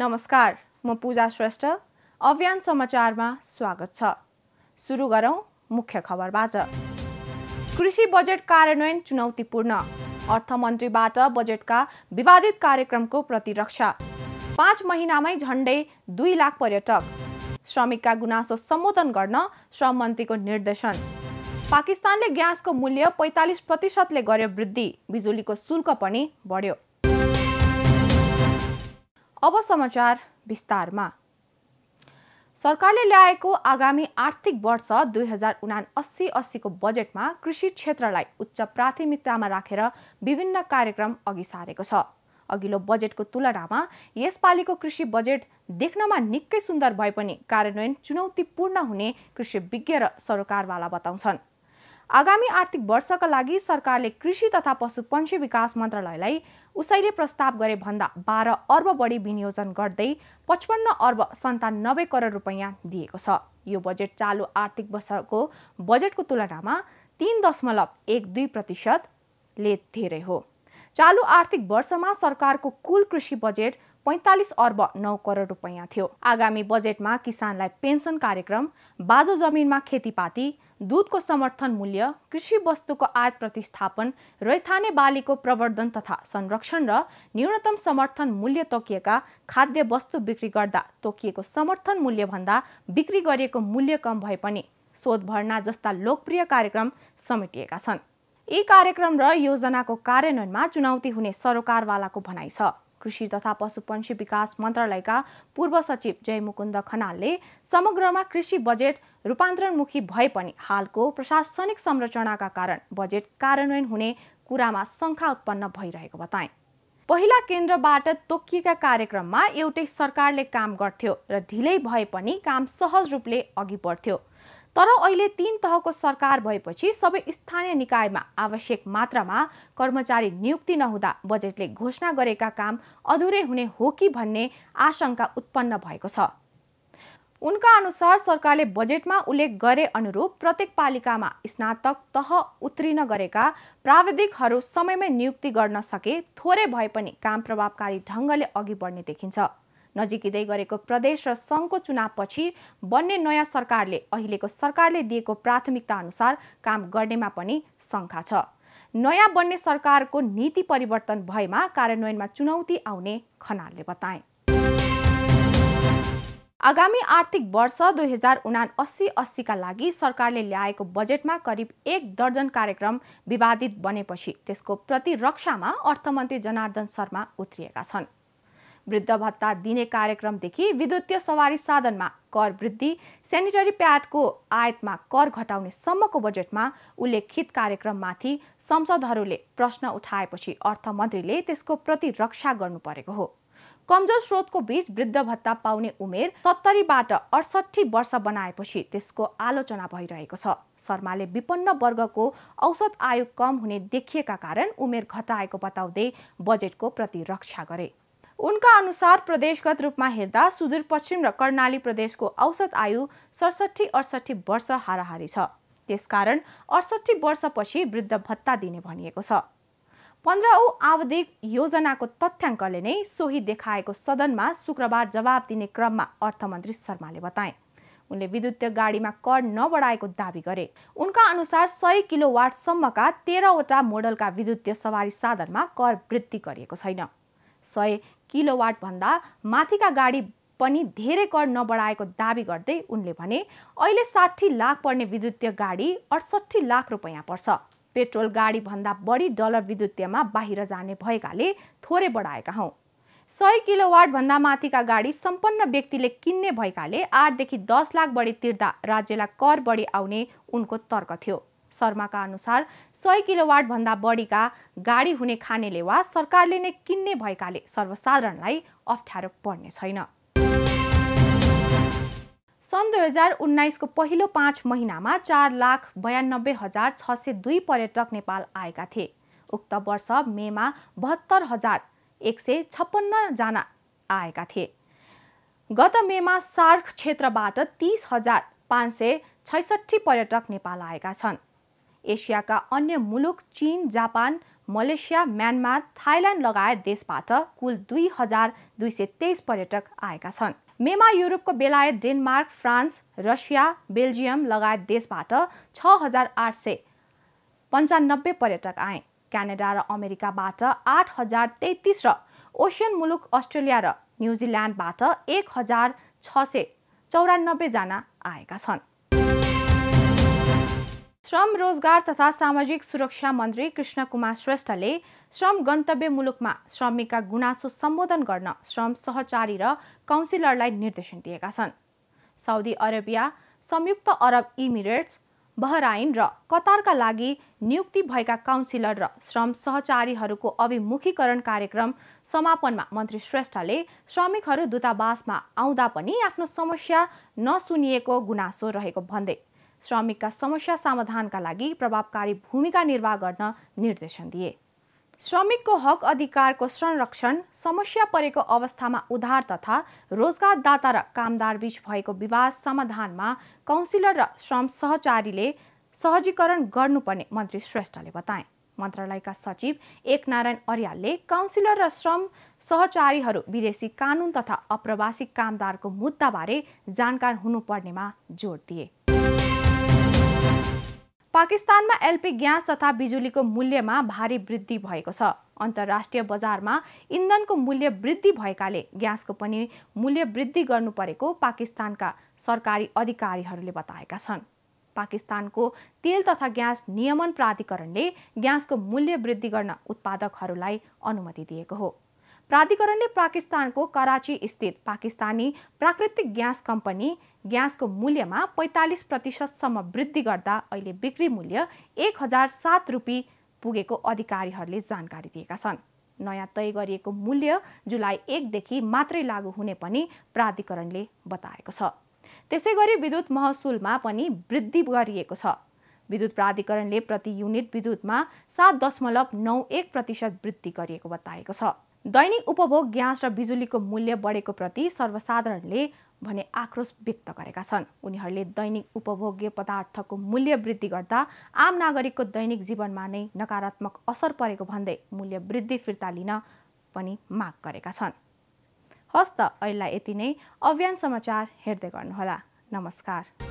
नमस्कार म पूजा श्रेष्ठ अभियान समाचारमा स्वागत छ सुरु गरौँ मुख्य खबरबाट कृषि बजेट कार्यान्वयन चुनौतीपूर्ण अर्थमन्त्रीबाट बजेटका विवादित कार्यक्रमको प्रतिरक्षा पाँच महिनामै झन्डै दुई लाख पर्यटक श्रमिकका गुनासो सम्बोधन गर्न श्रम मन्त्रीको निर्देशन पाकिस्तानले ग्यासको मूल्य पैँतालिस प्रतिशतले गर्यो वृद्धि बिजुलीको शुल्क पनि बढ्यो अब समाचार विस्तारमा सरकारले ल्याएको आगामी आर्थिक वर्ष दुई हजार उना अस्सी अस्सीको बजेटमा कृषि क्षेत्रलाई उच्च प्राथमिकतामा राखेर विभिन्न कार्यक्रम अघि सारेको छ अघिल्लो बजेटको तुलनामा यसपालिको कृषि बजेट देख्नमा निकै सुन्दर भए पनि कार्यान्वयन चुनौतीपूर्ण हुने कृषि विज्ञ र सरकारवाला बताउँछन् आगामी आर्थिक वर्षका लागि सरकारले कृषि तथा पशुपन्छी विकास मन्त्रालयलाई उसैले प्रस्ताव गरे भन्दा बाह्र अर्ब बढी विनियोजन गर्दै पचपन्न अर्ब सन्तानब्बे करोड रुपैयाँ दिएको छ यो बजेट चालु आर्थिक वर्षको बजेटको तुलनामा तिन दशमलव एक दुई प्रतिशतले धेरै हो चालु आर्थिक वर्षमा सरकारको कुल कृषि बजेट पैँतालिस अर्ब नौ करोड रुपैयाँ थियो आगामी बजेटमा किसानलाई पेन्सन कार्यक्रम बाजो जमिनमा खेतीपाती दुधको समर्थन मूल्य कृषि वस्तुको आयात प्रतिस्थापन रैथाने बालीको प्रवर्धन तथा संरक्षण र न्यूनतम समर्थन मूल्य तोकिएका खाद्य वस्तु बिक्री गर्दा तोकिएको समर्थन मूल्यभन्दा बिक्री गरिएको मूल्य कम भए पनि शोध भर्ना जस्ता लोकप्रिय कार्यक्रम समेटिएका छन् यी कार्यक्रम र योजनाको कार्यान्वयनमा चुनौती हुने सरकारवालाको भनाइ छ कृषि तथा पशुपन्छी विकास मन्त्रालयका पूर्व सचिव जयमुकुन्द खनालले समग्रमा कृषि बजेट रूपान्तरणमुखी भए पनि हालको प्रशासनिक संरचनाका कारण बजेट कार्यान्वयन हुने कुरामा शङ्का उत्पन्न भइरहेको बताए पहिला केन्द्रबाट तोकिएका कार्यक्रममा एउटै सरकारले काम गर्थ्यो र ढिलै भए पनि काम सहज रूपले अघि बढ्थ्यो तर अहिले तीन तहको सरकार भएपछि सबै स्थानीय निकायमा आवश्यक मात्रामा कर्मचारी नियुक्ति नहुँदा बजेटले घोषणा गरेका काम अधुरै हुने हो कि भन्ने आशंका उत्पन्न भएको छ उनका अनुसार सरकारले बजेटमा उल्लेख गरे अनुरूप प्रत्येक पालिकामा स्नातक तह उत्रिन गरेका प्राविधिकहरू समयमै नियुक्ति गर्न सके थोरै भए पनि काम प्रभावकारी ढङ्गले अघि बढ्ने देखिन्छ नजिकिँदै गरेको प्रदेश र सङ्घको चुनावपछि बन्ने नयाँ सरकारले अहिलेको सरकारले दिएको प्राथमिकता अनुसार काम गर्नेमा पनि शङ्का छ नयाँ बन्ने सरकारको नीति परिवर्तन भएमा कार्यान्वयनमा चुनौती आउने खनालले बताए आगामी आर्थिक वर्ष दुई हजार उना अस्सी अस्सीका लागि सरकारले ल्याएको बजेटमा करिब एक दर्जन कार्यक्रम विवादित बनेपछि त्यसको प्रतिरक्षामा अर्थमन्त्री जनार्दन शर्मा उत्रिएका छन् वृद्ध भत्ता दिने कार्यक्रमदेखि विद्युतीय सवारी साधनमा कर वृद्धि सेनिटरी प्याडको आयातमा कर घटाउने सम्मको बजेटमा उल्लेखित कार्यक्रममाथि संसदहरूले प्रश्न उठाएपछि अर्थमन्त्रीले त्यसको प्रतिरक्षा गर्नु परेको हो कमजोर स्रोतको बीच वृद्ध भत्ता पाउने उमेर सत्तरीबाट अडसट्ठी वर्ष बनाएपछि त्यसको आलोचना भइरहेको छ शर्माले विपन्न वर्गको औसत आयु कम हुने देखिएका कारण उमेर घटाएको बताउँदै बजेटको प्रतिरक्षा गरे उनका अनुसार प्रदेशगत रूपमा हेर्दा सुदूरपश्चिम र कर्णाली प्रदेशको औसत आयु सडसठी अडसठी वर्ष हाराहारी छ त्यसकारण अडसठी वर्षपछि वृद्ध भत्ता दिने भनिएको छ पन्ध्रौँ आवधिक योजनाको तथ्याङ्कले नै सोही देखाएको सदनमा शुक्रबार जवाब दिने क्रममा अर्थमन्त्री शर्माले बताए उनले विद्युतीय गाडीमा कर नबढाएको दावी गरे उनका अनुसार सय किलोवाटसम्मका तेह्रवटा मोडलका विद्युतीय सवारी साधनमा कर वृद्धि गरिएको छैन सय किलोवाटभन्दा माथिका गाडी पनि धेरै कर नबढाएको दावी गर्दै उनले भने अहिले साठी लाख पर्ने विद्युतीय गाडी अडसट्ठी लाख रुपियाँ पर्छ पेट्रोल गाडीभन्दा बढी डलर विद्युतीयमा बाहिर जाने भएकाले थोरै बढाएका हौँ सय किलोवाटभन्दा माथिका गाडी सम्पन्न व्यक्तिले किन्ने भएकाले आठदेखि दस लाख बढी तिर्दा राज्यलाई कर बढी आउने उनको तर्क थियो शर्माका अनुसार सय किलोवाटभन्दा बढीका गाडी हुने खानेले वा सरकारले नै किन्ने भएकाले सर्वसाधारणलाई अप्ठ्यारो पर्ने छैन सन् दुई हजार उन्नाइसको पहिलो पाँच महिनामा चार लाख बयानब्बे हजार छ सय दुई पर्यटक नेपाल आएका थिए उक्त वर्ष मेमा बहत्तर हजार एक सय छप्पन्नजना आएका थिए गत मेमा सार्क क्षेत्रबाट तिस हजार पाँच सय छैसठी पर्यटक नेपाल आएका छन् एसियाका अन्य मुलुक चीन जापान मलेसिया म्यानमार थाइल्यान्ड लगायत देशबाट कुल दुई हजार दुई सय तेइस पर्यटक आएका छन् मेमा युरोपको बेलायत डेनमार्क फ्रान्स रसिया बेल्जियम लगायत देशबाट छ हजार आठ सय पन्चानब्बे पर्यटक आए क्यानाडा र अमेरिकाबाट आठ हजार तेत्तिस र ओसियन मुलुक अस्ट्रेलिया र न्युजिल्यान्डबाट एक हजार छ सय चौरानब्बेजना आएका छन् श्रम रोजगार तथा सामाजिक सुरक्षा मन्त्री कृष्ण कुमार श्रेष्ठले श्रम गन्तव्य मुलुकमा श्रमिकका गुनासो सम्बोधन गर्न श्रम सहचारी र काउन्सिलरलाई निर्देशन दिएका छन् साउदी अरेबिया संयुक्त अरब इमिरेट्स बहराइन र कतारका लागि नियुक्ति भएका काउन्सिलर र श्रम सहचारीहरूको अभिमुखीकरण कार्यक्रम समापनमा मन्त्री श्रेष्ठले श्रमिकहरू दूतावासमा आउँदा पनि आफ्नो समस्या नसुनिएको गुनासो रहेको भन्दै श्रमिकका समस्या समाधानका लागि प्रभावकारी भूमिका निर्वाह गर्न निर्देशन दिए श्रमिकको हक अधिकारको संरक्षण समस्या परेको अवस्थामा उधार तथा रोजगारदाता र कामदारबीच भएको विवाद समाधानमा काउन्सिलर र श्रम सहचारीले सहजीकरण गर्नुपर्ने मन्त्री श्रेष्ठले बताए मन्त्रालयका सचिव एकनारायण अर्यालले काउन्सिलर र श्रम सहचारीहरू विदेशी कानुन तथा अप्रवासी कामदारको मुद्दाबारे जानकार हुनुपर्नेमा जोड दिए पाकिस्तानमा एलपी ग्यास तथा बिजुलीको मूल्यमा भारी वृद्धि भएको छ अन्तर्राष्ट्रिय बजारमा इन्धनको मूल्य वृद्धि भएकाले ग्यासको पनि मूल्य वृद्धि गर्नु परेको पाकिस्तानका सरकारी अधिकारीहरूले बताएका छन् पाकिस्तानको तेल तथा ग्यास नियमन प्राधिकरणले ग्यासको मूल्य वृद्धि गर्न उत्पादकहरूलाई अनुमति दिएको हो प्राधिकरणले पाकिस्तानको कराची स्थित पाकिस्तानी प्राकृतिक ग्यास कम्पनी ग्यासको मूल्यमा पैँतालिस प्रतिशतसम्म वृद्धि गर्दा अहिले बिक्री मूल्य एक हजार सात रुपियाँ पुगेको अधिकारीहरूले जानकारी दिएका छन् नयाँ तय गरिएको मूल्य जुलाई एकदेखि मात्रै लागू हुने पनि प्राधिकरणले बताएको छ त्यसै गरी विद्युत महसुलमा पनि वृद्धि गरिएको छ विद्युत प्राधिकरणले प्रति युनिट विद्युतमा सात दशमलव नौ एक प्रतिशत वृद्धि गरिएको बताएको छ दैनिक उपभोग ग्यास र बिजुलीको मूल्य बढेको प्रति सर्वसाधारणले भने आक्रोश व्यक्त गरेका छन् उनीहरूले दैनिक उपभोग्य पदार्थको मूल्य वृद्धि गर्दा आम नागरिकको दैनिक जीवनमा नै नकारात्मक असर परेको भन्दै मूल्य वृद्धि फिर्ता लिन पनि माग गरेका छन् हस् त अहिले यति नै अभियान समाचार हेर्दै गर्नुहोला नमस्कार